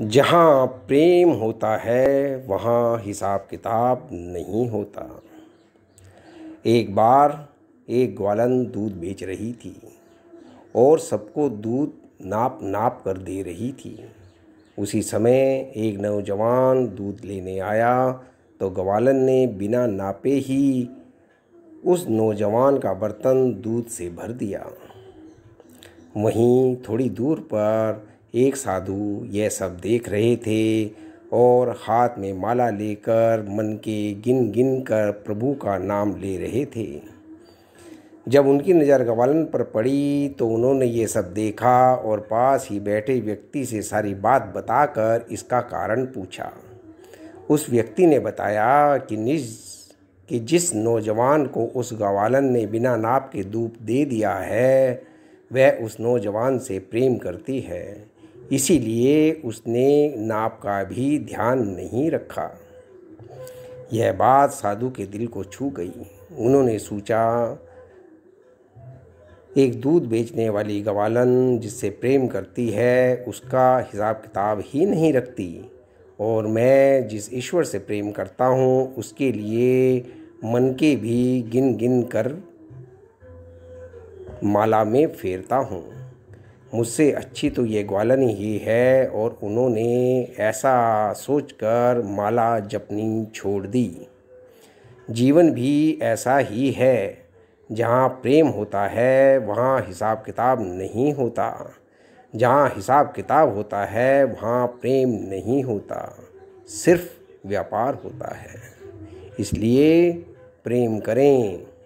जहाँ प्रेम होता है वहाँ हिसाब किताब नहीं होता एक बार एक ग्वालन दूध बेच रही थी और सबको दूध नाप नाप कर दे रही थी उसी समय एक नौजवान दूध लेने आया तो ग्वालन ने बिना नापे ही उस नौजवान का बर्तन दूध से भर दिया वहीं थोड़ी दूर पर एक साधु यह सब देख रहे थे और हाथ में माला लेकर मन के गिन गिन कर प्रभु का नाम ले रहे थे जब उनकी नज़र गवालन पर पड़ी तो उन्होंने ये सब देखा और पास ही बैठे व्यक्ति से सारी बात बताकर इसका कारण पूछा उस व्यक्ति ने बताया कि निज कि जिस नौजवान को उस गवालन ने बिना नाप के दूप दे दिया है वह उस नौजवान से प्रेम करती है इसीलिए उसने नाप का भी ध्यान नहीं रखा यह बात साधु के दिल को छू गई उन्होंने सोचा एक दूध बेचने वाली गवालन जिससे प्रेम करती है उसका हिसाब किताब ही नहीं रखती और मैं जिस ईश्वर से प्रेम करता हूँ उसके लिए मन के भी गिन गिन कर माला में फेरता हूँ मुझसे अच्छी तो ये ग्वालन ही है और उन्होंने ऐसा सोचकर माला जपनी छोड़ दी जीवन भी ऐसा ही है जहाँ प्रेम होता है वहाँ हिसाब किताब नहीं होता जहाँ हिसाब किताब होता है वहाँ प्रेम नहीं होता सिर्फ व्यापार होता है इसलिए प्रेम करें